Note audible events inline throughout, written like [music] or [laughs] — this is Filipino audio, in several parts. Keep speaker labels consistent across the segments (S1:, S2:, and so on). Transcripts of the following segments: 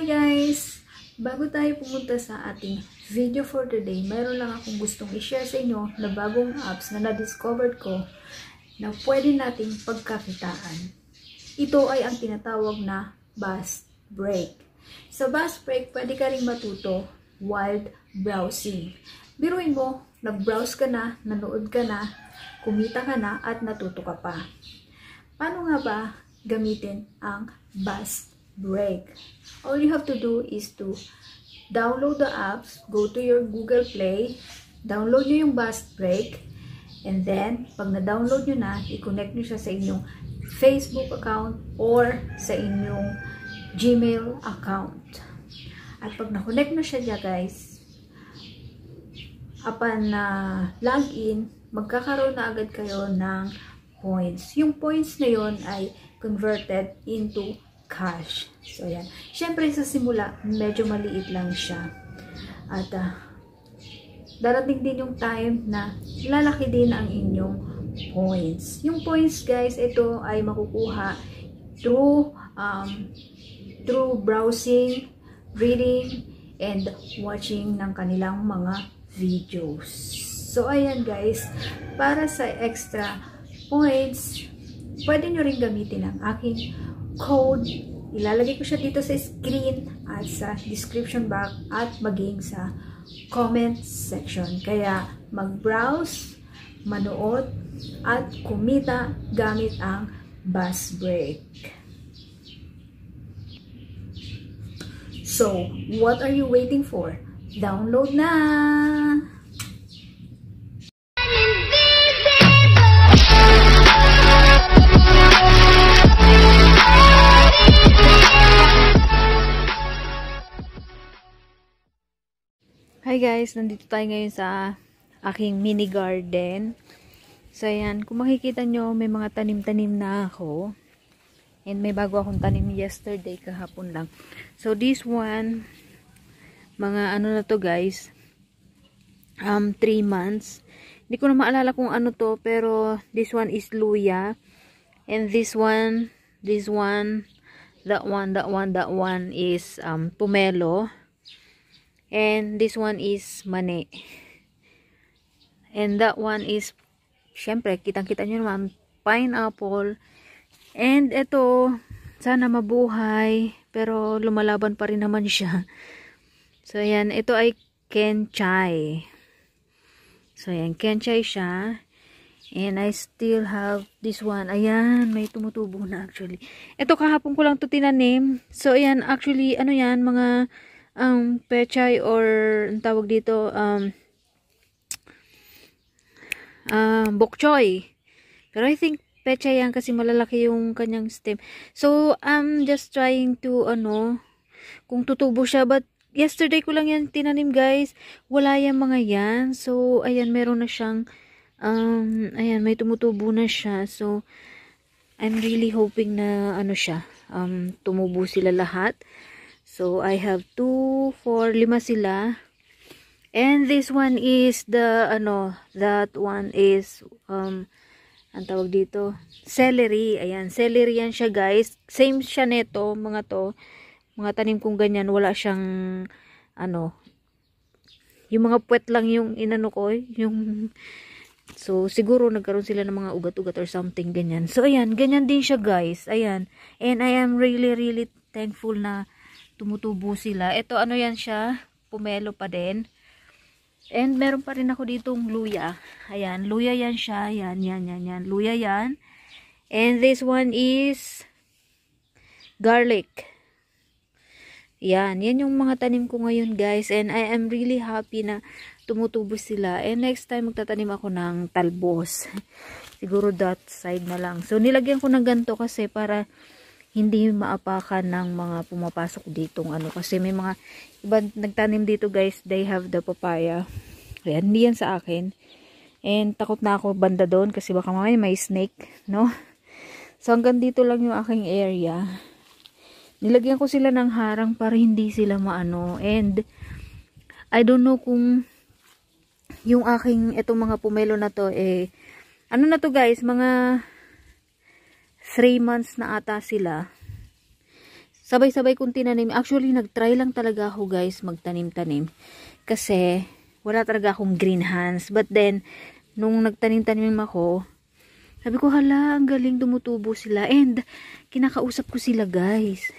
S1: Hi guys! Bago tayo pumunta sa ating video for today, mayroon lang akong gustong i-share sa inyo na bagong apps na na-discovered ko na pwede nating pagkakitaan. Ito ay ang tinatawag na Bus Break. Sa Bus Break, pwede ka rin matuto wild browsing. Biruin mo, nag-browse ka na, nanood ka na, kumita ka na, at natuto ka pa. Paano nga ba gamitin ang Bus break. All you have to do is to download the apps, go to your Google Play, download nyo yung Bus Break, and then, pag na-download nyo na, i-connect nyo siya sa inyong Facebook account or sa inyong Gmail account. At pag na-connect na siya dyan, guys, upon na uh, login, magkakaroon na agad kayo ng points. Yung points na yon ay converted into cash. So, ayan. Siyempre, sa simula, medyo maliit lang siya. At, uh, darating din yung time na lalaki din ang inyong points. Yung points, guys, ito ay makukuha through, um, through browsing, reading, and watching ng kanilang mga videos. So, ayan, guys. Para sa extra points, pwede nyo rin gamitin ang aking code. Ilalagay ko siya dito sa screen at sa description box at maging sa comment section. Kaya mag-browse, manood, at kumita gamit ang bus break. So, what are you waiting for? Download na! Hi guys, nandito tayo ngayon sa aking mini garden. So ayan, kung makikita nyo, may mga tanim-tanim na ako. And may bago akong tanim yesterday, kahapon lang. So this one, mga ano na to guys, um, 3 months. Hindi ko na maalala kung ano to, pero this one is luya. And this one, this one, that one, that one, that one is um, pumelo and this one is mani and that one is syempre kitang kita nyo naman pineapple and ito sana mabuhay pero lumalaban pa rin naman siya so ayan ito ay kenchai so ayan kenchai siya And I still have this one. Ayan, may tumutubo na actually. Ito kahapon ko lang to tinanim. So, ayan, actually, ano yan, mga ang um, pechay or ang tawag dito um uh, bok choy pero I think pechay yan kasi malalaki yung kanyang stem so I'm just trying to ano kung tutubo siya but yesterday ko lang yan tinanim guys wala yan mga yan so ayan meron na siyang um, ayan may tumutubo na siya so I'm really hoping na ano siya um, tumubo sila lahat So, I have two, 4, 5 sila. And this one is the, ano, that one is, um, ang tawag dito, celery. Ayan, celery yan siya guys. Same siya neto, mga to. Mga tanim kong ganyan, wala siyang, ano, yung mga puwet lang yung inano ko, eh, yung, so, siguro nagkaroon sila ng mga ugat-ugat or something, ganyan. So, ayan, ganyan din siya guys. Ayan, and I am really, really thankful na, Tumutubo sila. Ito ano yan siya, pumelo pa din. And meron pa rin ako ditong luya. Ayan, luya yan siya. Ayan, yan, yan, yan. Luya yan. And this one is garlic. Yan, yan yung mga tanim ko ngayon guys. And I am really happy na tumutubo sila. And next time magtatanim ako ng talbos. [laughs] Siguro that side na lang. So nilagyan ko ng ganito kasi para hindi maapakan ng mga pumapasok ditong ano kasi may mga iba nagtanim dito guys they have the papaya ayan hindi yan sa akin and takot na ako banda doon kasi baka mamaya may snake no so hanggang dito lang yung aking area nilagyan ko sila ng harang para hindi sila maano and I don't know kung yung aking itong mga pumelo na to eh ano na to guys mga 3 months na ata sila. Sabay-sabay kong tinanim. Actually, nag-try lang talaga ako guys magtanim-tanim. Kasi, wala talaga akong green hands. But then, nung nagtanim-tanim ako, sabi ko, hala, ang galing dumutubo sila. And, kinakausap ko sila guys.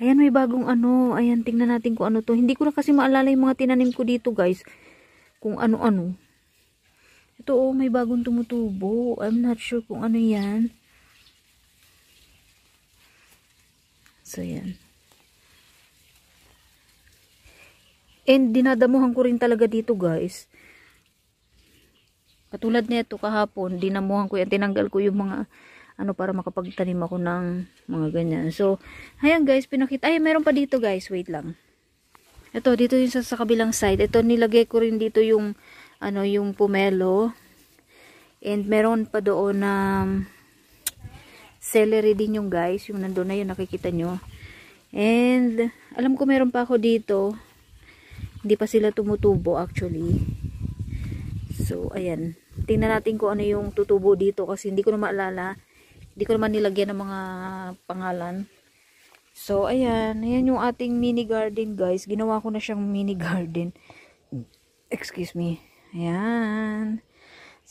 S1: Ayan, may bagong ano. Ayan, tingnan natin kung ano to. Hindi ko na kasi maalala yung mga tinanim ko dito, guys. Kung ano-ano. Ito, oh, may bagong tumutubo. I'm not sure kung ano yan. So, yan. And dinadamuhan ko rin talaga dito guys. Katulad nito kahapon, dinamuhan ko yan. Tinanggal ko yung mga ano para makapagtanim ako ng mga ganyan. So, ayan guys, pinakita. Ay, meron pa dito guys. Wait lang. Ito, dito yung sa, sa kabilang side. Ito, nilagay ko rin dito yung ano, yung pumelo. And meron pa doon na um, celery din yung guys. Yung nandun na yun, nakikita nyo. And, alam ko meron pa ako dito. Hindi pa sila tumutubo actually. So, ayan. Tingnan natin kung ano yung tutubo dito kasi hindi ko na maalala. Hindi ko naman nilagyan ng mga pangalan. So, ayan. Ayan yung ating mini garden, guys. Ginawa ko na siyang mini garden. Excuse me. Ayan.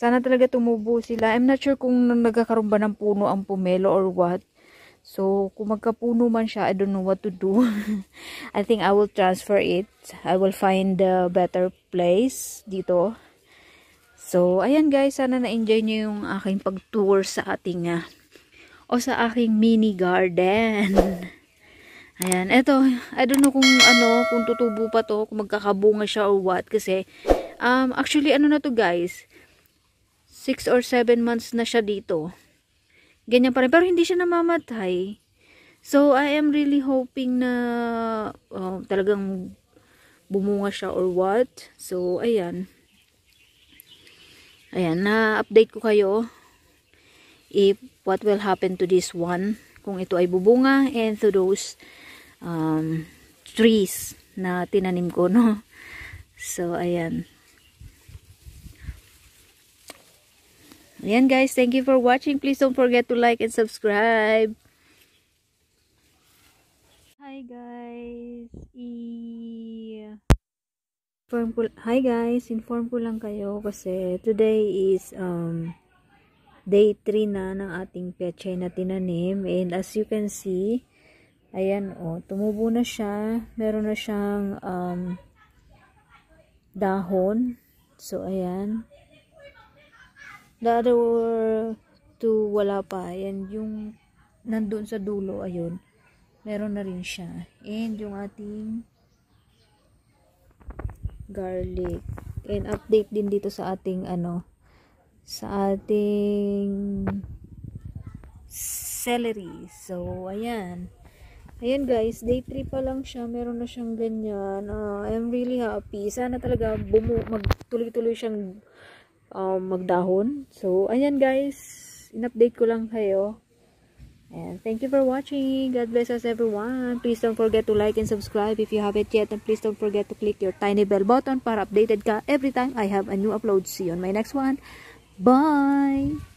S1: Sana talaga tumubo sila. I'm not sure kung nagkakaroon ba ng puno ang pomelo or what. So, kung magkapuno man siya, I don't know what to do. [laughs] I think I will transfer it. I will find a better place dito. So, ayan guys, sana na-enjoy niyo yung aking pag-tour sa ating uh, o sa aking mini garden. [laughs] Ayan, eto, I don't know kung ano, kung tutubo pa to, kung magkakabunga siya or what, kasi, um, actually, ano na to guys, 6 or 7 months na siya dito. Ganyan pa rin. Pero hindi siya namamatay. So, I am really hoping na uh, talagang bumunga siya or what. So, ayan. Ayan, na-update ko kayo if what will happen to this one kung ito ay bubunga and to those um, trees na tinanim ko, no? [laughs] So, ayan. Ayan guys, thank you for watching. Please don't forget to like and subscribe. Hi guys. I inform ko Hi guys, inform ko lang kayo kasi today is um day 3 na ng ating peche na tinanim and as you can see ayan oh, tumubo na siya. Meron na siyang um dahon. So ayan. The other two, wala pa. And yung nandun sa dulo, ayun, meron na rin siya. And yung ating garlic. And update din dito sa ating, ano, sa ating celery. So, ayan. Ayan guys, day 3 pa lang siya, meron na siyang ganyan. Uh, I'm really happy. Sana talaga bumu magtuloy-tuloy siyang um, magdahon. So, ayan guys. In-update ko lang kayo. And thank you for watching. God bless us everyone. Please don't forget to like and subscribe if you haven't yet. And please don't forget to click your tiny bell button para updated ka every time I have a new upload. See you on my next one. Bye!